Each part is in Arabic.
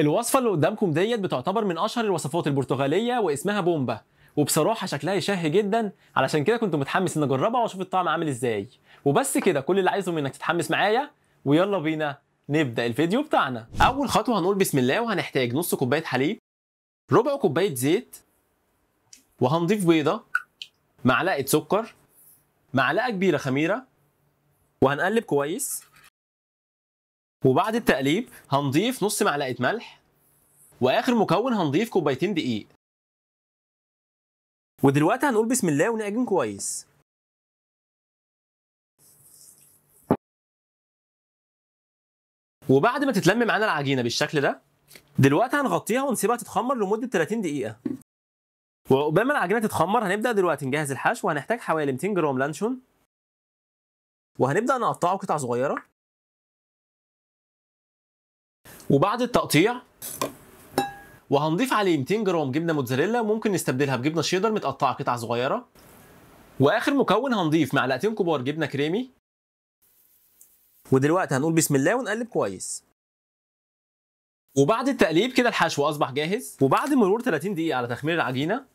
الوصفه اللي قدامكم ديت بتعتبر من اشهر الوصفات البرتغاليه واسمها بومبا وبصراحه شكلها يشهي جدا علشان كده كنت متحمس ان اجربها واشوف الطعم عامل ازاي وبس كده كل اللي عايزه منك تتحمس معايا ويلا بينا نبدا الفيديو بتاعنا اول خطوه هنقول بسم الله وهنحتاج نص كوبايه حليب ربع كوبايه زيت وهنضيف بيضه معلقه سكر معلقه كبيره خميره وهنقلب كويس وبعد التقليب هنضيف نص معلقه ملح واخر مكون هنضيف كوبايتين دقيق ودلوقتي هنقول بسم الله ونعجن كويس وبعد ما تتلم معانا العجينه بالشكل ده دلوقتي هنغطيها ونسيبها تتخمر لمده 30 دقيقه وقبل ما العجينه تتخمر هنبدا دلوقتي نجهز الحشو وهنحتاج حوالي 200 جرام لانشون وهنبدا نقطعه قطع صغيره وبعد التقطيع وهنضيف عليه 200 جرام جبنه موتزاريلا ممكن نستبدلها بجبنه شيدر متقطعه قطع صغيره واخر مكون هنضيف معلقتين كبار جبنه كريمي ودلوقتي هنقول بسم الله ونقلب كويس وبعد التقليب كده الحشو اصبح جاهز وبعد مرور 30 دقيقه على تخمير العجينه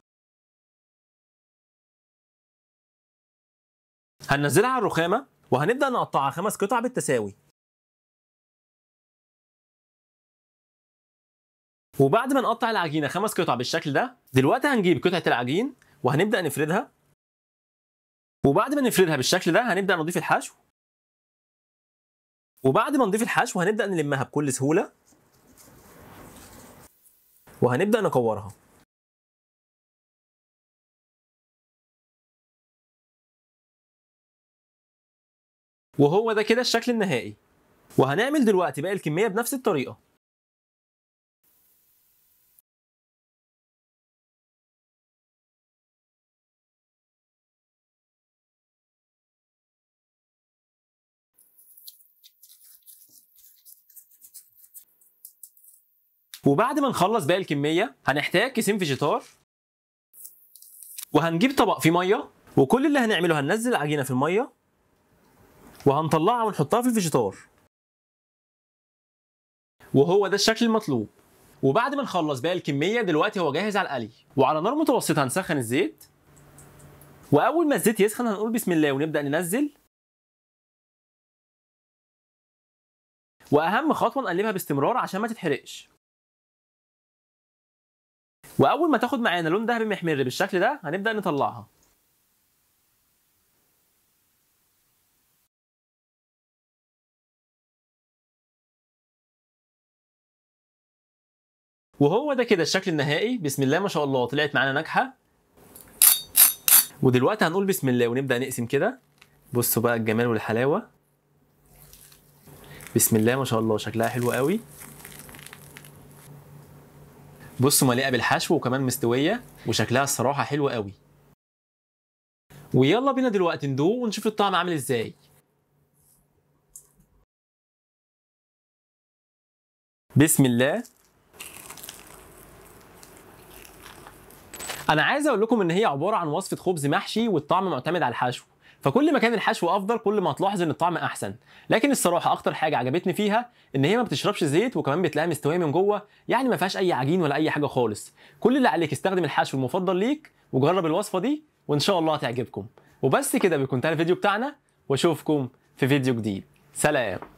هننزلها على الرخامه وهنبدا نقطعها خمس قطع بالتساوي وبعد ما نقطع العجينه خمس قطع بالشكل ده دلوقتي هنجيب قطعه العجين وهنبدا نفردها وبعد ما نفردها بالشكل ده هنبدا نضيف الحشو وبعد ما نضيف الحشو هنبدا نلمها بكل سهوله وهنبدا نكورها وهو ده كده الشكل النهائي وهنعمل دلوقتي باقي الكميه بنفس الطريقه وبعد ما نخلص باقي الكميه هنحتاج كيسين فيجيتار وهنجيب طبق فيه ميه وكل اللي هنعمله هننزل العجينه في الميه وهنطلعها ونحطها في الفيجيتار وهو ده الشكل المطلوب وبعد ما نخلص باقي الكميه دلوقتي هو جاهز على القلي وعلى نار متوسطه هنسخن الزيت واول ما الزيت يسخن هنقول بسم الله ونبدا ننزل واهم خطوه نقلبها باستمرار عشان ما تتحرقش واول ما تاخد معانا لون ذهبي محمر بالشكل ده هنبدا نطلعها وهو ده كده الشكل النهائي بسم الله ما شاء الله طلعت معانا ناجحه ودلوقتي هنقول بسم الله ونبدا نقسم كده بصوا بقى الجمال والحلاوه بسم الله ما شاء الله شكلها حلو قوي بصوا مليئه بالحشو وكمان مستويه وشكلها الصراحه حلو قوي ويلا بينا دلوقتي ندوق ونشوف الطعم عامل ازاي بسم الله انا عايز اقول لكم ان هي عباره عن وصفه خبز محشي والطعم معتمد على الحشو فكل ما كان الحشو افضل كل ما هتلاحظ ان الطعم احسن لكن الصراحه اكتر حاجه عجبتني فيها ان هي ما بتشربش زيت وكمان بتلاقيها مستويه من جوه يعني ما فيهاش اي عجين ولا اي حاجه خالص كل اللي عليك استخدم الحشو المفضل ليك وجرب الوصفه دي وان شاء الله هتعجبكم وبس كده بيكون ده الفيديو بتاعنا واشوفكم في فيديو جديد سلام